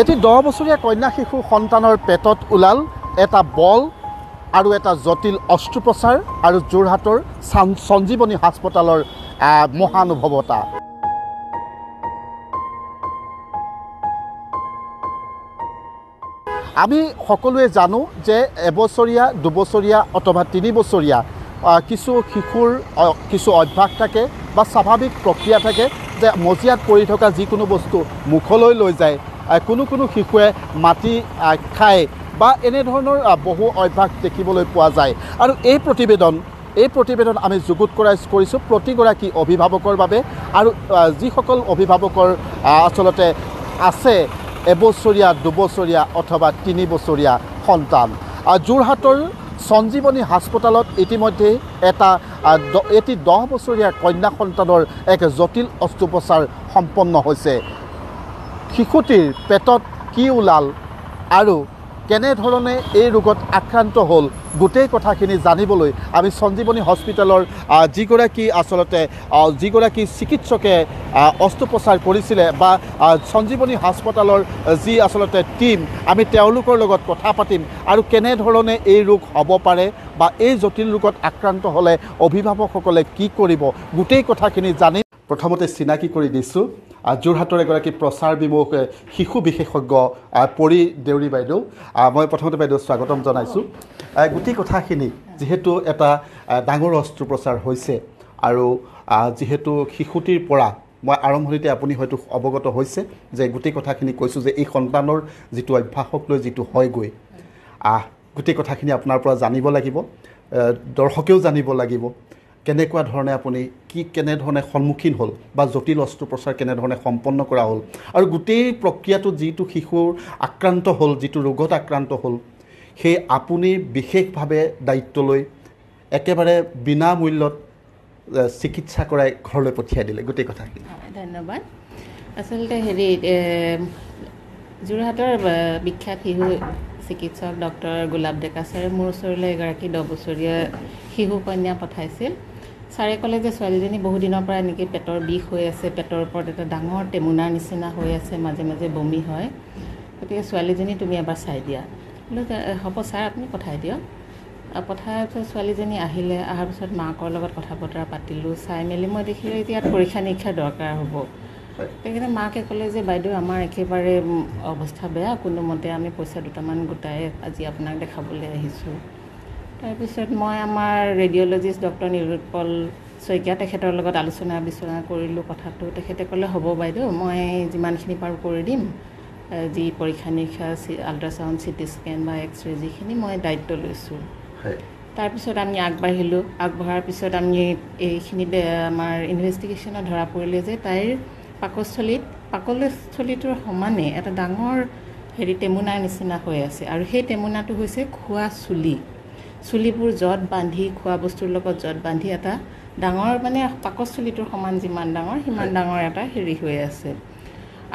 এটি দহ বছৰীয়া কন্যা শিশু সন্তানৰ পেটত ওলাল এটা বল আৰু এটা জটিল অস্ত্ৰোপচাৰ আৰু যোৰহাটৰ সঞ্জীৱনী হাস্পতালৰ মহানুভৱতা আমি সকলোৱে জানো যে এবছৰীয়া দুবছৰীয়া অথবা তিনিবছৰীয়া কিছু শিশুৰ কিছু অভ্যাস থাকে বা স্বাভাৱিক প্ৰক্ৰিয়া থাকে যে মজিয়াত পৰি থকা যিকোনো বস্তু মুখলৈ লৈ যায় কোনো কোনো শিশুৱে মাটি খায় বা এনেধৰণৰ বহু অভ্যাস দেখিবলৈ পোৱা যায় আৰু এই প্ৰতিবেদন এই প্ৰতিবেদন আমি যুগুত কৰাই কৰিছোঁ প্ৰতিগৰাকী অভিভাৱকৰ বাবে আৰু যিসকল অভিভাৱকৰ আচলতে আছে এবছৰীয়া দুবছৰীয়া অথবা তিনিবছৰীয়া সন্তান যোৰহাটৰ সঞ্জীৱনী হাস্পতালত ইতিমধ্যেই এটা এটি দহ বছৰীয়া কন্যা সন্তানৰ এক জটিল অস্ত্ৰোপচাৰ সম্পন্ন হৈছে শিশুটিৰ পেটত কি ওলাল আৰু কেনেধৰণে এই ৰোগত আক্ৰান্ত হ'ল গোটেই কথাখিনি জানিবলৈ আমি সঞ্জীৱনী হস্পিটেলৰ যিগৰাকী আচলতে যিগৰাকী চিকিৎসকে অস্ত্ৰোপচাৰ কৰিছিলে বা সঞ্জীৱনী হাস্পতালৰ যি আচলতে টীম আমি তেওঁলোকৰ লগত কথা পাতিম আৰু কেনেধৰণে এই ৰোগ হ'ব পাৰে বা এই জটিল ৰোগত আক্ৰান্ত হ'লে অভিভাৱকসকলে কি কৰিব গোটেই কথাখিনি জানি প্ৰথমতে চিনাকি কৰি দিছোঁ যোৰহাটৰ এগৰাকী প্ৰচাৰ বিমুখ শিশু বিশেষজ্ঞ পৰি দেউৰী বাইদেউ মই প্ৰথমতে বাইদেউ স্বাগতম জনাইছোঁ গোটেই কথাখিনি যিহেতু এটা ডাঙৰ অস্ত্ৰোপ্ৰচাৰ হৈছে আৰু যিহেতু শিশুটিৰ পৰা মই আৰম্ভণিতে আপুনি হয়তো অৱগত হৈছে যে গোটেই কথাখিনি কৈছোঁ যে এই সন্তানৰ যিটো অভ্যাসক লৈ যিটো হয়গৈ গোটেই কথাখিনি আপোনাৰ পৰা জানিব লাগিব দৰ্শকেও জানিব লাগিব কেনেকুৱা ধৰণে আপুনি কি কেনেধৰণে সন্মুখীন হ'ল বা জটিল অস্ত্ৰোপচাৰ কেনেধৰণে সম্পন্ন কৰা হ'ল আৰু গোটেই প্ৰক্ৰিয়াটো যিটো শিশুৰ আক্ৰান্ত হ'ল যিটো ৰোগত আক্ৰান্ত হ'ল সেই আপুনি বিশেষভাৱে দায়িত্ব লৈ একেবাৰে বিনামূল্যত চিকিৎসা কৰাই ঘৰলৈ পঠিয়াই দিলে গোটেই কথাখিনি ধন্যবাদ আচলতে হেৰি যোৰহাটৰ বিখ্যাত শিশু চিকিৎসক ডক্টৰ গোলাপ ডেকা ছাৰে মোৰ ওচৰলৈ এগৰাকী দহ বছৰীয়া শিশু কন্যা পঠাইছিল ছাৰে ক'লে যে ছোৱালীজনী বহুদিনৰ পৰা এনেকৈ পেটৰ বিষ হৈ আছে পেটৰ ওপৰত এটা ডাঙৰ টেমুনাৰ নিচিনা হৈ আছে মাজে মাজে বমি হয় গতিকে ছোৱালীজনী তুমি এবাৰ চাই দিয়া বোলো হ'ব ছাৰ আপুনি পঠাই দিয়ক পঠাই পিছত ছোৱালীজনী আহিলে অহাৰ পিছত মাকৰ লগত কথা বতৰা পাতিলোঁ চাই মেলি মই দেখিলোঁ এতিয়া ইয়াত পৰীক্ষা নিৰীক্ষাৰ দৰকাৰ হ'ব সেইকাৰণে মাকে ক'লে যে বাইদেউ আমাৰ একেবাৰে অৱস্থা বেয়া কোনোমতে আমি পইচা দুটামান গোটাই আজি আপোনাক দেখাবলৈ আহিছোঁ তাৰপিছত মই আমাৰ ৰেডিঅ'লজিষ্ট ডক্টৰ নীলোৎপল শইকীয়া তেখেতৰ লগত আলোচনা বিচনা কৰিলোঁ কথাটো তেখেতে ক'লে হ'ব বাইদেউ মই যিমানখিনি পাৰোঁ কৰি দিম যি পৰীক্ষা নিৰীক্ষা আল্ট্ৰাচাউণ্ড চিটি স্কেন বা এক্স ৰে যিখিনি মই দায়িত্ব লৈছোঁ তাৰপিছত আমি আগবাঢ়িলোঁ আগবঢ়াৰ পিছত আমি এইখিনি আমাৰ ইনভেষ্টিগেশ্যনত ধৰা পৰিলে যে তাইৰ পাকস্থলীত পাকলস্থলীটোৰ সমানে এটা ডাঙৰ হেৰি টেমুনাৰ নিচিনা হৈ আছে আৰু সেই টেমুনাটো হৈছে খোৱা চুলি চুলিবোৰ জত বান্ধি খোৱা বস্তুৰ লগত জত বান্ধি এটা ডাঙৰ মানে পাকচ চুলিটোৰ সমান যিমান ডাঙৰ সিমান ডাঙৰ এটা হেৰি হৈ আছে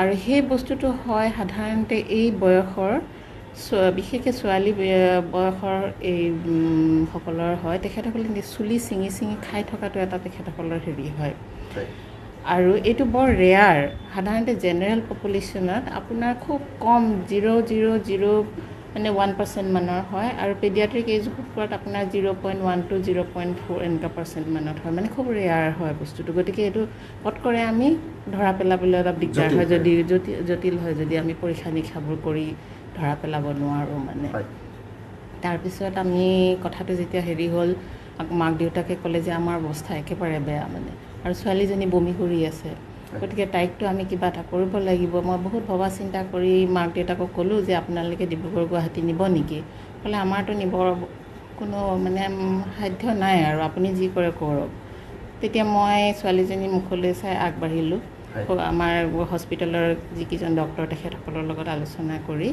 আৰু সেই বস্তুটো হয় সাধাৰণতে এই বয়সৰ বিশেষকৈ ছোৱালী বয়সৰ এই সকলৰ হয় তেখেতসকলে চুলি ছিঙি ছিঙি খাই থকাটো এটা তেখেতসকলৰ হেৰি হয় আৰু এইটো বৰ ৰেয়াৰ সাধাৰণতে জেনেৰেল পপুলেশ্যনত আপোনাৰ খুব কম জিৰ' জিৰ' জিৰ' মানে ওৱান পাৰ্চেণ্ট মানৰ হয় আৰু পেডিয়াট্ৰিক এইজ গ্ৰুপত আপোনাৰ zero' point one two zero' point four এনেকুৱা পাৰ্চেণ্ট মানত হয় মানে খুব ৰেয়াৰ হয় বস্তুটো গতিকে এইটো পটকৰে আমি ধৰা পেলাবলৈ অলপ দিগদাৰ হয় যদি জটিল হয় যদি আমি পৰীক্ষা নিৰীক্ষাবোৰ কৰি ধৰা পেলাব নোৱাৰোঁ মানে তাৰপিছত আমি কথাটো যেতিয়া হেৰি হ'ল মাক দেউতাকে ক'লে যে আমাৰ অৱস্থা একেবাৰে বেয়া মানে আৰু ছোৱালীজনী বমি কৰি আছে গতিকে তাইকটো আমি কিবা এটা কৰিব লাগিব মই বহুত ভবা চিন্তা কৰি মাক দেউতাকক ক'লোঁ যে আপোনালোকে ডিব্ৰুগড় গুৱাহাটী নিব নেকি ক'লে আমাৰতো নিবৰ কোনো মানে সাধ্য নাই আৰু আপুনি যি কৰে কৰক তেতিয়া মই ছোৱালীজনী মুখলৈ চাই আগবাঢ়িলোঁ আমাৰ হস্পিটেলৰ যিকেইজন ডক্টৰ তেখেতসকলৰ লগত আলোচনা কৰি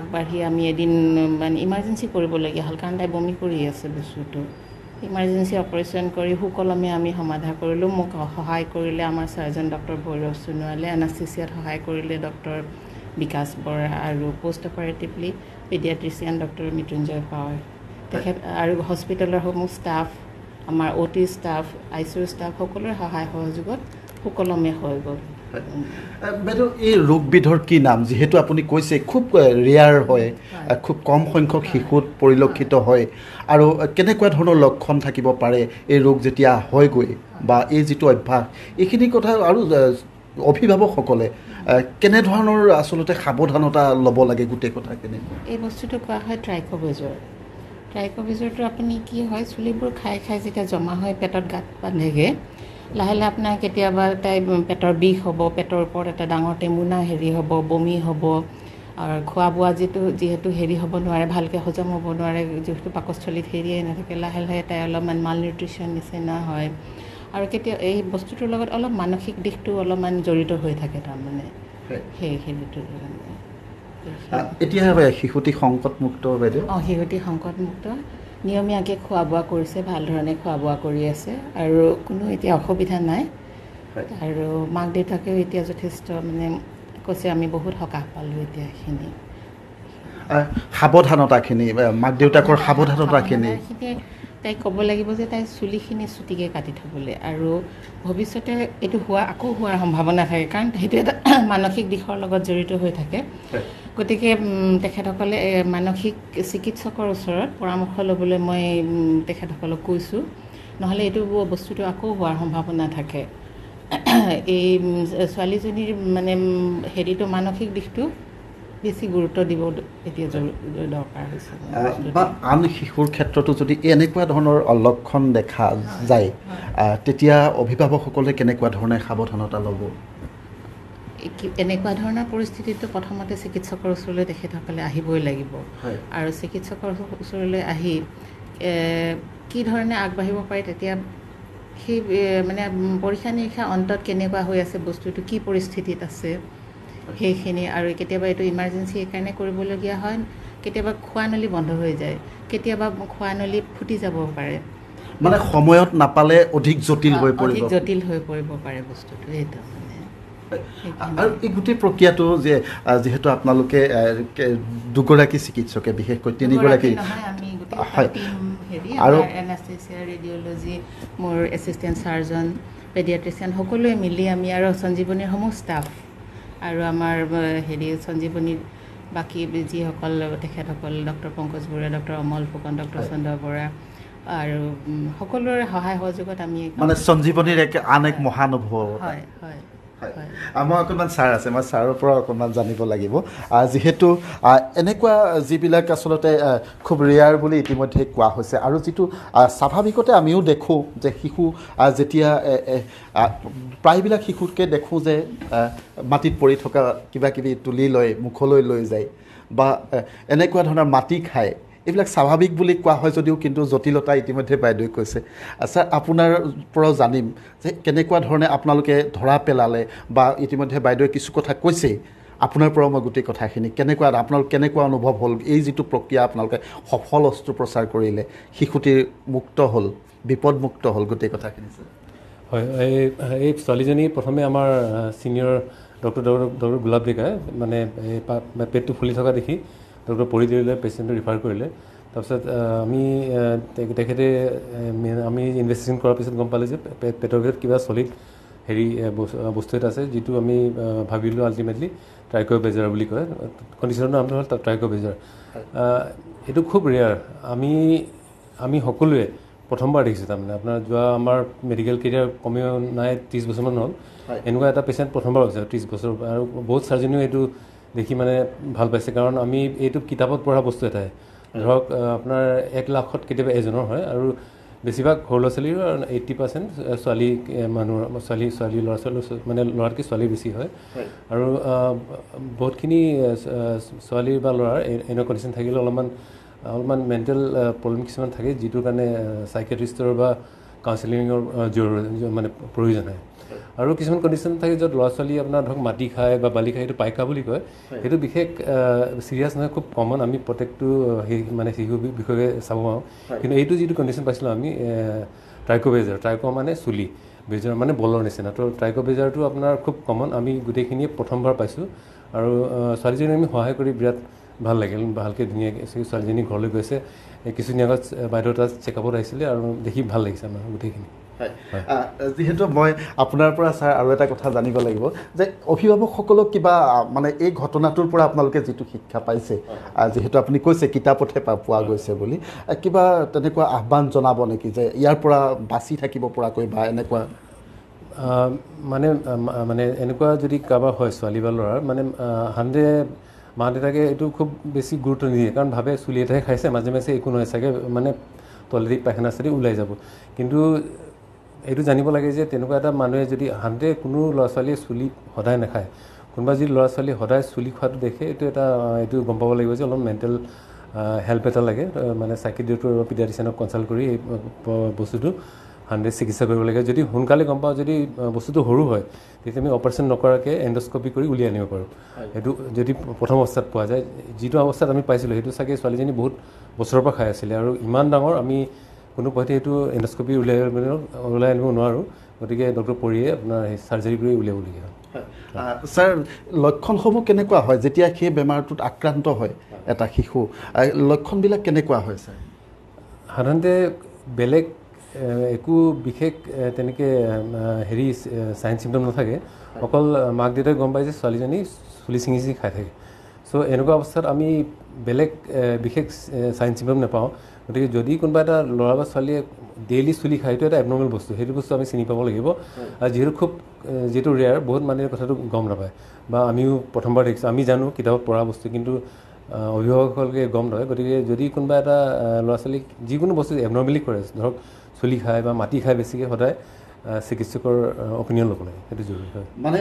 আগবাঢ়ি আমি এদিন মানে ইমাৰ্জেঞ্চি কৰিবলগীয়া হ'ল কাৰণ তাই বমি কৰি আছে বস্তুটো ইমাৰ্জেঞ্চি অপাৰেশ্যন কৰি সুকলমে আমি সমাধা কৰিলোঁ মোক সহায় কৰিলে আমাৰ চাৰ্জন ডক্টৰ ভৈৰৱ সোণোৱালে এনাষ্টিচিয়াত সহায় কৰিলে ডক্টৰ বিকাশ বৰা আৰু post operatively paediatrician doctor Mrityunjay Pawar তেখেত আৰু হস্পিটেলৰ সমূহ ষ্টাফ আমাৰ O' T staff I C U staff সকলোৰে সহায় সহযোগত সুকলমে হৈ গ'ল বাইদেউ এই ৰোগবিধৰ কি নাম যিহেতু আপুনি কৈছে খুব ৰেয়াৰ হয় খুব কম সংখ্যক শিশুত পৰিলক্ষিত হয় আৰু কেনেকুৱা ধৰণৰ লক্ষণ থাকিব পাৰে এই ৰোগ যেতিয়া হয়গৈ বা এই যিটো অভ্যাস এইখিনি কথা আৰু অভিভাৱকসকলে কেনেধৰণৰ আচলতে সাৱধানতা ল'ব লাগে গোটেই কথাখিনি এই বস্তুটো কোৱা হয় ট্ৰাইকভিজৰ ট্ৰাইকভিজৰটো আপুনি কি হয় চুলিবোৰ খাই খাই যেতিয়া জমা হয় পেটত গাত বান্ধেগৈ লাহে লাহে আপোনাৰ কেতিয়াবা তাই পেটৰ বিষ হ'ব পেটৰ ওপৰত এটা ডাঙৰ টেমুনা হেৰি হ'ব বমি হ'ব আৰু খোৱা বোৱা যিটো যিহেতু হেৰি হ'ব নোৱাৰে ভালকৈ হজম হ'ব নোৱাৰে যিহেতু পাকস্থলীত হেৰিয়ে নাথাকে লাহে লাহে তাই অলপমান মাল নিউট্ৰিশ্যন নিচিনা হয় আৰু কেতিয়া এই বস্তুটোৰ লগত অলপ মানসিক দিশটো অলপমান জড়িত হৈ থাকে তাৰমানে সেইখিনিটো এতিয়া শিশুটি সংকটমুক্ত বাইদেউ অঁ শিশুটি সংকটমুক্ত নিয়মীয়াকৈ খোৱা বোৱা কৰিছে ভাল ধৰণে খোৱা বোৱা কৰি আছে আৰু কোনো এতিয়া অসুবিধা নাই আৰু মাক দেউতাকেও এতিয়া যথেষ্ট মানে কৈছে আমি বহুত সকাহ পালোঁ এতিয়া সেইখিনি সাৱধানতাখিনি মাক দেউতাকৰ সাৱধানতাখিনি তাই ক'ব লাগিব যে তাই চুলিখিনি চুটিকৈ কাটি থ'বলৈ আৰু ভৱিষ্যতে এইটো হোৱা আকৌ হোৱাৰ সম্ভাৱনা থাকে কাৰণ সেইটো এটা মানসিক দিশৰ লগত জড়িত হৈ থাকে গতিকে তেখেতসকলে মানসিক চিকিৎসকৰ ওচৰত পৰামৰ্শ ল'বলৈ মই তেখেতসকলক কৈছোঁ নহ'লে এইটো বস্তুটো আকৌ হোৱাৰ সম্ভাৱনা থাকে এই ছোৱালীজনীৰ মানে হেৰিটো মানসিক দিশটো বেছি গুৰুত্ব দিব এতিয়া জৰুৰী দৰকাৰ হৈছে বা আন শিশুৰ ক্ষেত্ৰতো যদি এনেকুৱা ধৰণৰ লক্ষণ দেখা যায় তেতিয়া অভিভাৱকসকলে কেনেকুৱা ধৰণে সাৱধানতা ল'ব এনেকুৱা ধৰণৰ পৰিস্থিতিটো প্ৰথমতে চিকিৎসকৰ ওচৰলৈ তেখেতসকলে আহিবই লাগিব আৰু চিকিৎসকৰ ওচৰলৈ আহি কি ধৰণে আগবাঢ়িব পাৰে তেতিয়া সেই মানে পৰীক্ষা নিৰীক্ষা অন্তত কেনেকুৱা হৈ আছে বস্তুটো কি পৰিস্থিতিত আছে সেইখিনি আৰু কেতিয়াবা এইটো ইমাৰ্জেঞ্চি সেইকাৰণে কৰিবলগীয়া হয় কেতিয়াবা খোৱা নলী বন্ধ হৈ যায় কেতিয়াবা খোৱা নলী ফুটি যাব পাৰে মানে সময়ত নাপালে অধিক জটিল হৈ পৰিব জটিল হৈ পৰিব পাৰে বস্তুটো সেইটো মানে আৰু এই গোটেই প্ৰক্ৰিয়াটো যে যিহেতু আপোনালোকে দুগৰাকী চিকিৎসকে বিশেষকৈ তিনিগৰাকী হয় আৰু পেডিয়াট্ৰিচিয়ান সকলোৱে মিলি আমি আৰু সঞ্জীৱনীৰ সমূহ ষ্টাফ আৰু আমাৰ হেৰি সঞ্জীৱনীৰ বাকী যিসকল তেখেতসকল doctor Pankaj Barua doctor Amal Phukan doctor Chandra Bora আৰু সকলোৰে সহায় সহযোগত আমি মানে সঞ্জীৱনীৰ এক আন এক মহানুভৱ হয় হয় আমাৰ অকণমান ছাৰ আছে মই ছাৰৰ পৰা অকণমান জানিব লাগিব যিহেতু এনেকুৱা যিবিলাক আচলতে খুব ৰেয়াৰ বুলি ইতিমধ্যে কোৱা হৈছে আৰু যিটো স্বাভাৱিকতে আমিও দেখোঁ যে শিশু যেতিয়া প্ৰায়বিলাক শিশুতকৈ দেখোঁ যে মাটিত পৰি থকা কিবা কিবি তুলি লৈ মুখলৈ লৈ যায় বা এনেকুৱা ধৰণৰ মাটি খায় এইবিলাক স্বাভাৱিক বুলি কোৱা হয় যদিও কিন্তু জটিলতা ইতিমধ্যে বাইদেৱে কৈছে আচ্ছা আপোনাৰ পৰাও জানিম যে কেনেকুৱা ধৰণে আপোনালোকে ধৰা পেলালে বা ইতিমধ্যে বাইদেৱে কিছু কথা কৈছেই আপোনাৰ পৰাও মই গোটেই কথাখিনি কেনেকুৱা আপোনালোক কেনেকুৱা অনুভৱ হ'ল এই যিটো প্ৰক্ৰিয়া আপোনালোকে সফল অস্ত্ৰ প্ৰচাৰ কৰিলে শিশুটিৰ মুক্ত হ'ল বিপদমুক্ত হ'ল গোটেই কথাখিনি হয় এই এই ছোৱালীজনী প্ৰথমে আমাৰ ছিনিয়ৰ ডক্টৰ ডক্টৰ গোলাপ ডেকাই মানে পেটটো ফুলি থকা দেখি ডক্টৰ পঢ়ি দিলে পেচেণ্টটো ৰিফাৰ কৰিলে তাৰপিছত আমি তেখেতে আমি ইনভেষ্টিগেশ্যন কৰাৰ পিছত গম পালোঁ যে পেটৰ ভিতৰত কিবা চলিড হেৰি বস্তু এটা আছে যিটো আমি ভাবিলোঁ আল্টিমেটলি ট্ৰাইকৰ বেজাৰ বুলি কয় কণ্ডিশ্যনৰ নামটো হ'ল ট্ৰাইকৰ বেজাৰ এইটো খুব ৰেয়াৰ আমি আমি সকলোৱে প্ৰথমবাৰ দেখিছোঁ তাৰমানে আপোনাৰ যোৱা আমাৰ মেডিকেল কেৰিয়াৰ কমেও নাই ত্ৰিছ বছৰমান হ'ল এনেকুৱা এটা পেচেণ্ট প্ৰথমবাৰ হৈছে ত্ৰিছ বছৰ আৰু বহুত চাৰ্জনেও এইটো দেখি মানে ভাল পাইছে কাৰণ আমি এইটো কিতাপত পঢ়া বস্তু এটাই ধৰক আপোনাৰ এক লাখত কেতিয়াবা এজনৰ হয় আৰু বেছিভাগ সৰু ল'ৰা ছোৱালীৰ এইট্টি পাৰ্চেণ্ট ছোৱালী মানুহৰ ছোৱালী ছোৱালী ল'ৰা ছোৱালী মানে ল'ৰাতকৈ ছোৱালী বেছি হয় আৰু বহুতখিনি ছোৱালী বা ল'ৰাৰ এনে কণ্ডিশ্যন থাকিলে অলপমান অলপমান মেণ্টেল প্ৰব্লেম কিছুমান থাকে যিটোৰ কাৰণে চাইকেট্ৰিষ্টৰ বা কাউন্সেলিঙৰ জৰুৰী মানে প্ৰয়োজন হয় আৰু কিছুমান কণ্ডিশ্যন থাকে য'ত ল'ৰা ছোৱালী আপোনাৰ ধৰক মাটি খায় বা বালি খায় সেইটো পাইকা বুলি কয় সেইটো বিশেষ চিৰিয়াছ নহয় খুব কমন আমি প্ৰত্যেকটো মানে শিশু বিষয়ে চাব পাৰোঁ কিন্তু এইটো যিটো কণ্ডিশ্যন পাইছিলোঁ আমি ট্ৰাইকো বেজাৰ ট্ৰাইকো মানে চুলি বেজাৰ মানে বলৰ নিচিনা তো ট্ৰাইকো বেজাৰটো আপোনাৰ খুব কমন আমি গোটেইখিনিয়ে প্ৰথমবাৰ পাইছোঁ আৰু ছোৱালীজনীক আমি সহায় কৰি বিৰাট ভাল লাগিল ভালকৈ ধুনীয়াকৈ ছোৱালীজনী ঘৰলৈ গৈছে কিছুদিন আগত বাইদেউ তাত চেকআপত আহিছিলে আৰু দেখি ভাল লাগিছে আমাৰ গোটেইখিনি হয় যিহেতু মই আপোনাৰ পৰা ছাৰ আৰু এটা কথা জানিব লাগিব যে অভিভাৱকসকলক কিবা মানে এই ঘটনাটোৰ পৰা আপোনালোকে যিটো শিক্ষা পাইছে যিহেতু আপুনি কৈছে কিতাপতহে পোৱা গৈছে বুলি কিবা তেনেকুৱা আহ্বান জনাব নেকি যে ইয়াৰ পৰা বাচি থাকিব পৰাকৈ বা এনেকুৱা মানে মানে এনেকুৱা যদি কাৰোবাৰ হয় ছোৱালী বা ল'ৰাৰ মানে হাণ্ড্ৰেড মা দেউতাকে এইটো খুব বেছি গুৰুত্ব নিদিয়ে কাৰণ ভাবে চুলি এটাহে খাইছে মাজে মাজে একো নহয় চাগে মানে তলেদি পায়খানা চাৰি ওলাই যাব কিন্তু এইটো জানিব লাগে যে তেনেকুৱা এটা মানুহে যদি সাধাৰণতে কোনো ল'ৰা ছোৱালীয়ে চুলি সদায় নাখায় কোনোবা যদি ল'ৰা ছোৱালী সদায় চুলি খোৱাটো দেখে এইটো এটা এইটো গম পাব লাগিব যে অলপ মেণ্টেল হেল্প এটা লাগে মানে চাকি দিয়টো পিডিয়াট্ৰিচিয়ানক কনচাল্ট কৰি এই বস্তুটো হাণ্ড্ৰেড চিকিৎসা কৰিব লাগে যদি সোনকালে গম পাওঁ যদি বস্তুটো সৰু হয় তেতিয়া আমি অপাৰেশ্যন নকৰাকৈ এণ্ডস্কপি কৰি উলিয়াই আনিব পাৰোঁ সেইটো যদি প্ৰথম অৱস্থাত পোৱা যায় যিটো অৱস্থাত আমি পাইছিলোঁ সেইটো চাগে ছোৱালীজনী বহুত বছৰৰ পৰা খাই আছিলে আৰু ইমান ডাঙৰ আমি কোনো পথে সেইটো এণ্ডস্কপি উলিয়াই উলিয়াই আনিব নোৱাৰোঁ গতিকে ডক্টৰ পৰিয়ে আপোনাৰ সেই চাৰ্জাৰী কৰি উলিয়াবলগীয়া হয় ছাৰ লক্ষণসমূহ কেনেকুৱা হয় যেতিয়া সেই বেমাৰটোত আক্ৰান্ত হয় এটা শিশু লক্ষণবিলাক কেনেকুৱা হয় ছাৰ সাধাৰণতে বেলেগ একো বিশেষ তেনেকৈ হেৰি চাইন চিমটম নাথাকে অকল মাক দেউতাই গম পায় যে ছোৱালীজনী চুলি ছিঙি ছিঙি খাই থাকে চ' এনেকুৱা অৱস্থাত আমি বেলেগ বিশেষ চাইন চিমটম নাপাওঁ গতিকে যদি কোনোবা এটা ল'ৰা বা ছোৱালীয়ে ডেইলি চুলি খায় সেইটো এটা এবনৰ্মেল বস্তু সেইটো বস্তু আমি চিনি পাব লাগিব আৰু যিহেতু খুব যিটো ৰেয়াৰ বহুত মানুহে কথাটো গম নাপায় বা আমিও প্ৰথমবাৰ দেখিছোঁ আমি জানো কিতাপত পঢ়া বস্তু কিন্তু অভিভাৱকসকলকে গম নাপায় গতিকে যদি কোনোবা এটা ল'ৰা ছোৱালীক যিকোনো বস্তু এবনৰ্মেলি কৰে ধৰক চুলি খায় বা মাটি খায় বেছিকৈ সদায় চিকিৎসকৰ অপিনিয়ন ল'ব লাগে সেইটো জৰুৰী হয় মানে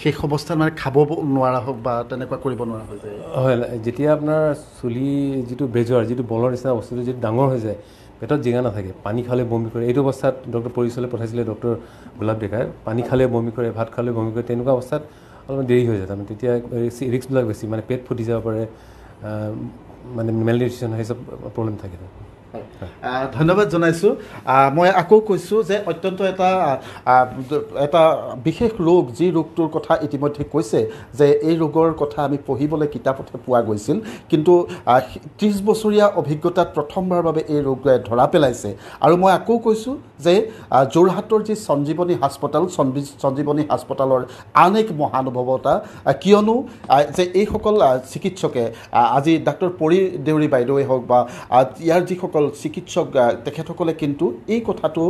শেষ অৱস্থাত মানে খাব নোৱাৰা হওক বা তেনেকুৱা কৰিব নোৱাৰা হৈ যায় হয় যেতিয়া আপোনাৰ চুলি যিটো বেজৰ যিটো বলৰ নিচিনা বস্তুটো যিটো ডাঙৰ হৈ যায় পেটত জেগা নাথাকে পানী খালে বমি কৰে এইটো অৱস্থাত ডক্টৰ পৰিচয়লৈ পঠাইছিলে ডক্টৰ গোলাপ ডেকাই পানী খালে বমি কৰে ভাত খালে বমি কৰে তেনেকুৱা অৱস্থাত অলপমান দেৰি হৈ যায় তাৰমানে তেতিয়া ৰিক্সবিলাক বেছি মানে পেট ফুটি যাব পাৰে মানে মেলনিউট্ৰিশ্যন সেইচব প্ৰব্লেম থাকে তাৰমানে ধন্যবাদ জনাইছোঁ মই আকৌ কৈছোঁ যে অত্যন্ত এটা এটা বিশেষ ৰোগ যি ৰোগটোৰ কথা ইতিমধ্যে কৈছে যে এই ৰোগৰ কথা আমি পঢ়িবলৈ কিতাপতহে পোৱা গৈছিল কিন্তু ত্ৰিছ বছৰীয়া অভিজ্ঞতাত প্ৰথমবাৰৰ বাবে এই ৰোগটোৱে ধৰা পেলাইছে আৰু মই আকৌ কৈছোঁ যে যোৰহাটৰ যি সঞ্জীৱনী হাস্পতাল সঞ্জীৱনী হাস্পতালৰ আন এক মহানুভৱতা কিয়নো যে এইসকল চিকিৎসকে আজি ডাক্তৰ পৰি দেউৰী বাইদেৱে হওক বা ইয়াৰ যিসকল চিকিৎসক চিকিৎসক তেখেতসকলে কিন্তু এই কথাটো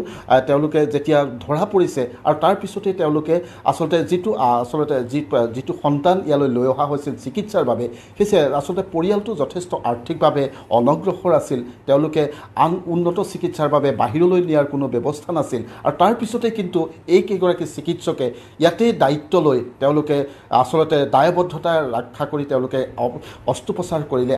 তেওঁলোকে যেতিয়া ধৰা পৰিছে আৰু তাৰপিছতে তেওঁলোকে আচলতে যিটো আচলতে যি যিটো সন্তান ইয়ালৈ লৈ অহা হৈছিল চিকিৎসাৰ বাবে সেই আচলতে পৰিয়ালটো যথেষ্ট আৰ্থিকভাৱে অনগ্ৰসৰ আছিল তেওঁলোকে আন উন্নত চিকিৎসাৰ বাবে বাহিৰলৈ নিয়াৰ কোনো ব্যৱস্থা নাছিল আৰু তাৰপিছতে কিন্তু এই কেইগৰাকী চিকিৎসকে ইয়াতেই দায়িত্ব লৈ তেওঁলোকে আচলতে দায়বদ্ধতা ৰক্ষা কৰি তেওঁলোকে অস্ত্ৰোপচাৰ কৰিলে